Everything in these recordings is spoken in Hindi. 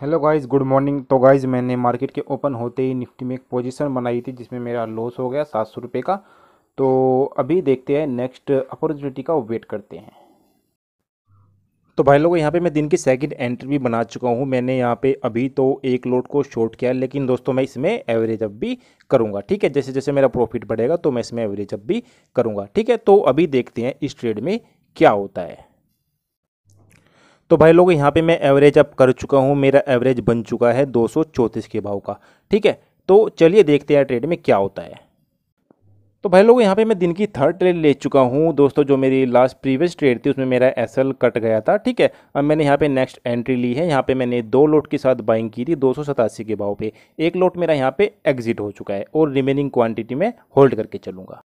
हेलो गाइस गुड मॉर्निंग तो गाइस मैंने मार्केट के ओपन होते ही निफ्टी में एक पोजीशन बनाई थी जिसमें मेरा लॉस हो गया सात सौ रुपये का तो अभी देखते हैं नेक्स्ट अपॉर्चुनिटी का वेट करते हैं तो भाई लोगों यहाँ पे मैं दिन की सेकंड एंट्री भी बना चुका हूँ मैंने यहाँ पे अभी तो एक लोट को शॉर्ट किया है लेकिन दोस्तों मैं इसमें एवरेज अब भी करूँगा ठीक है जैसे जैसे मेरा प्रॉफिट बढ़ेगा तो मैं इसमें एवरेज अप भी करूँगा ठीक है तो अभी देखते हैं इस ट्रेड में क्या होता है तो भाई लोग यहाँ पे मैं एवरेज अप कर चुका हूँ मेरा एवरेज बन चुका है दो के भाव का ठीक है तो चलिए देखते हैं ट्रेड में क्या होता है तो भाई लोग यहाँ पे मैं दिन की थर्ड ट्रेड ले चुका हूँ दोस्तों जो मेरी लास्ट प्रीवियस ट्रेड थी उसमें मेरा एसएल कट गया था ठीक है अब मैंने यहाँ पे नेक्स्ट एंट्री ली है यहाँ पे मैंने दो लोट के साथ बाइंग की थी दो के भाव पे एक लोट मेरा यहाँ पे एग्जिट हो चुका है और रिमेनिंग क्वांटिटी में होल्ड करके चलूँगा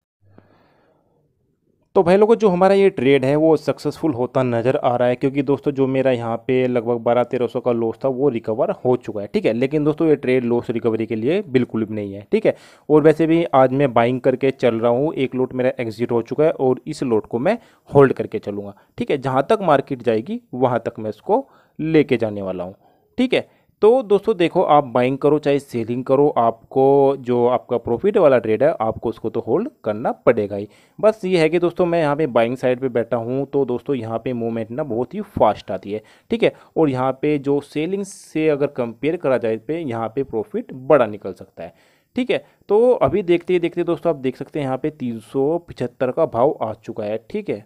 तो भाई लोगों जो हमारा ये ट्रेड है वो सक्सेसफुल होता नज़र आ रहा है क्योंकि दोस्तों जो मेरा यहाँ पे लगभग बारह तेरह सौ का लॉस था वो रिकवर हो चुका है ठीक है लेकिन दोस्तों ये ट्रेड लॉस रिकवरी के लिए बिल्कुल भी नहीं है ठीक है और वैसे भी आज मैं बाइंग करके चल रहा हूँ एक लोट मेरा एग्जिट हो चुका है और इस लोट को मैं होल्ड करके चलूँगा ठीक है जहाँ तक मार्केट जाएगी वहाँ तक मैं इसको लेके जाने वाला हूँ ठीक है तो दोस्तों देखो आप बाइंग करो चाहे सेलिंग करो आपको जो आपका प्रॉफिट वाला ट्रेड है आपको उसको तो होल्ड करना पड़ेगा ही बस ये है कि दोस्तों मैं यहाँ पे बाइंग साइड पे बैठा हूँ तो दोस्तों यहाँ पे मूवमेंट ना बहुत ही फास्ट आती है ठीक है और यहाँ पे जो सेलिंग से अगर कंपेयर करा जाए पे यहाँ पर प्रॉफिट बड़ा निकल सकता है ठीक है तो अभी देखते देखते दोस्तों आप देख सकते हैं यहाँ पर तीन का भाव आ चुका है ठीक है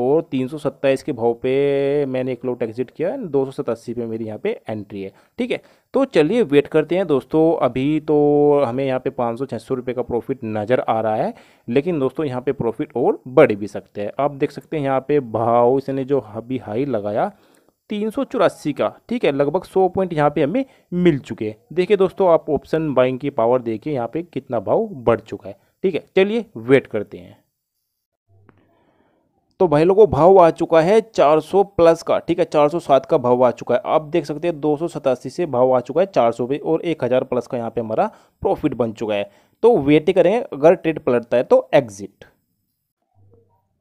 और तीन सौ सत्ताईस के भाव पे मैंने एक लोट एग्जिट किया दो सौ सतासी पे मेरी यहाँ पे एंट्री है ठीक है तो चलिए वेट करते हैं दोस्तों अभी तो हमें यहाँ पे पाँच सौ छः सौ रुपये का प्रॉफिट नज़र आ रहा है लेकिन दोस्तों यहाँ पे प्रॉफिट और बढ़ भी सकते हैं आप देख सकते हैं यहाँ पे भाव इसने जो अभी हाई लगाया तीन सौ चौरासी का ठीक है लगभग सौ पॉइंट यहाँ पे हमें मिल चुके हैं देखिए दोस्तों आप ऑप्शन बाइंग की पावर देखिए यहाँ पे कितना भाव बढ़ चुका है ठीक है चलिए वेट करते हैं तो भाई लोगों भाव आ चुका है 400 प्लस का ठीक है 407 का भाव आ चुका है आप देख सकते हैं दो से भाव आ चुका है चार पे और 1000 प्लस का यहाँ पे हमारा प्रॉफिट बन चुका है तो वेट करेंगे अगर ट्रेड पलटता है तो एग्जिट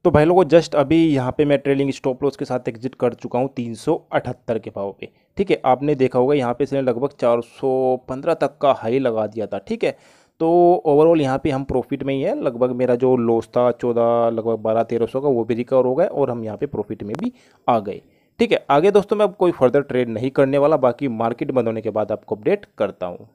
तो भाई लोगों जस्ट अभी यहाँ पे मैं ट्रेलिंग स्टॉप लॉस के साथ एग्जिट कर चुका हूँ 378 के भाव पे ठीक है आपने देखा होगा यहाँ पे इसने लगभग 415 तक का हाई लगा दिया था ठीक है तो ओवरऑल यहाँ पे हम प्रॉफिट में ही है लगभग मेरा जो लॉस था चौदह लगभग बारह तेरह सौ का वो भी रिकवर हो गया और हम यहाँ पे प्रॉफिट में भी आ गए ठीक है आगे दोस्तों मैं अब कोई फर्दर ट्रेड नहीं करने वाला बाकी मार्केट बंद होने के बाद आपको अपडेट करता हूँ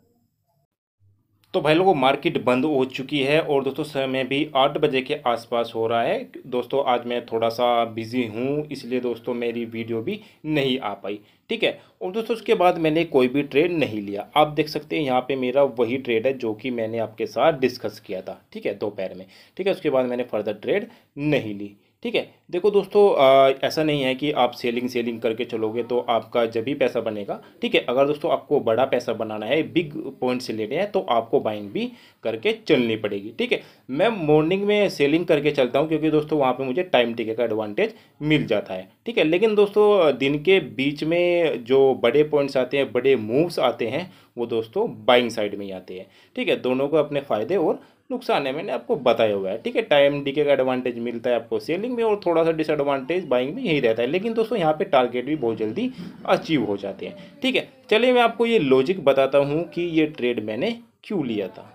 तो भाई लोगों मार्केट बंद हो चुकी है और दोस्तों समय भी आठ बजे के आसपास हो रहा है दोस्तों आज मैं थोड़ा सा बिज़ी हूँ इसलिए दोस्तों मेरी वीडियो भी नहीं आ पाई ठीक है और दोस्तों उसके बाद मैंने कोई भी ट्रेड नहीं लिया आप देख सकते हैं यहाँ पे मेरा वही ट्रेड है जो कि मैंने आपके साथ डिस्कस किया था ठीक है दोपहर में ठीक है उसके बाद मैंने फर्दर ट्रेड नहीं ली ठीक है देखो दोस्तों आ, ऐसा नहीं है कि आप सेलिंग सेलिंग करके चलोगे तो आपका जब भी पैसा बनेगा ठीक है अगर दोस्तों आपको बड़ा पैसा बनाना है बिग पॉइंट से लेने हैं तो आपको बाइंग भी करके चलनी पड़ेगी ठीक है मैं मॉर्निंग में सेलिंग करके चलता हूँ क्योंकि दोस्तों वहाँ पर मुझे टाइम टिके का एडवांटेज मिल जाता है ठीक है लेकिन दोस्तों दिन के बीच में जो बड़े पॉइंट्स आते हैं बड़े मूव्स आते हैं वो दोस्तों बाइंग साइड में ही आते हैं ठीक है दोनों को अपने फ़ायदे और नुकसान है मैंने आपको बताया हुआ है ठीक है टाइम डीके का एडवांटेज मिलता है आपको सेलिंग में और थोड़ा सा डिसएडवांटेज बाइंग में यही रहता है लेकिन दोस्तों यहाँ पे टारगेट भी बहुत जल्दी अचीव हो जाते हैं ठीक है चलिए मैं आपको ये लॉजिक बताता हूँ कि ये ट्रेड मैंने क्यों लिया था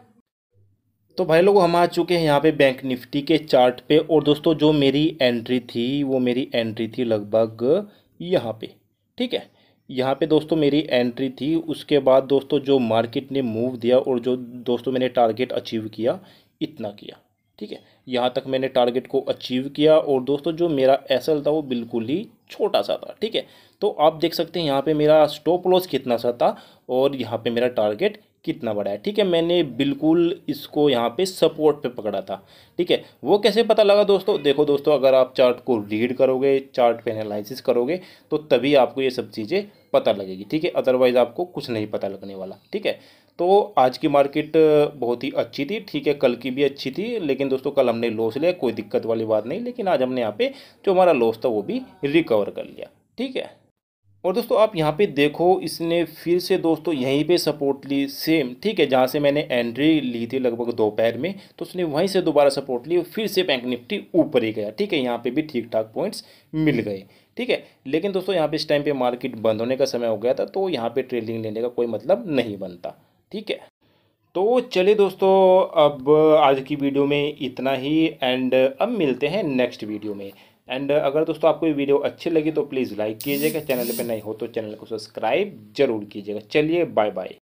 तो भाई लोग हम आ चुके हैं यहाँ पे बैंक निफ्टी के चार्ट पे और दोस्तों जो मेरी एंट्री थी वो मेरी एंट्री थी लगभग यहाँ पे ठीक है यहाँ पे दोस्तों मेरी एंट्री थी उसके बाद दोस्तों जो मार्केट ने मूव दिया और जो दोस्तों मैंने टारगेट अचीव किया इतना किया ठीक है यहाँ तक मैंने टारगेट को अचीव किया और दोस्तों जो मेरा एस था वो बिल्कुल ही छोटा सा था ठीक है तो आप देख सकते हैं यहाँ पे मेरा स्टॉप लॉस कितना सा था और यहाँ पे मेरा टारगेट कितना बड़ा है ठीक है मैंने बिल्कुल इसको यहाँ पे सपोर्ट पे पकड़ा था ठीक है वो कैसे पता लगा दोस्तों देखो दोस्तों अगर आप चार्ट को रीड करोगे चार्ट पे एनालिसिस करोगे तो तभी आपको ये सब चीज़ें पता लगेगी ठीक है अदरवाइज़ आपको कुछ नहीं पता लगने वाला ठीक है तो आज की मार्केट बहुत ही अच्छी थी ठीक है कल की भी अच्छी थी लेकिन दोस्तों कल हमने लॉस लिया कोई दिक्कत वाली बात नहीं लेकिन आज हमने यहाँ पे जो हमारा लॉस था वो भी रिकवर कर लिया ठीक है और दोस्तों आप यहाँ पे देखो इसने फिर से दोस्तों यहीं पे सपोर्ट ली सेम ठीक है जहाँ से मैंने एंट्री ली थी लगभग दोपहर में तो उसने वहीं से दोबारा सपोर्ट ली और फिर से बैंक निफ्टी ऊपर ही गया ठीक है यहाँ पे भी ठीक ठाक पॉइंट्स मिल गए ठीक है लेकिन दोस्तों यहाँ पे इस टाइम पे मार्केट बंद होने का समय हो गया था तो यहाँ पर ट्रेडिंग लेने का कोई मतलब नहीं बनता ठीक है तो चलिए दोस्तों अब आज की वीडियो में इतना ही एंड अब मिलते हैं नेक्स्ट वीडियो में एंड uh, अगर दोस्तों आपको ये वीडियो अच्छी लगी तो प्लीज़ लाइक कीजिएगा चैनल पर नहीं हो तो चैनल को सब्सक्राइब जरूर कीजिएगा चलिए बाय बाय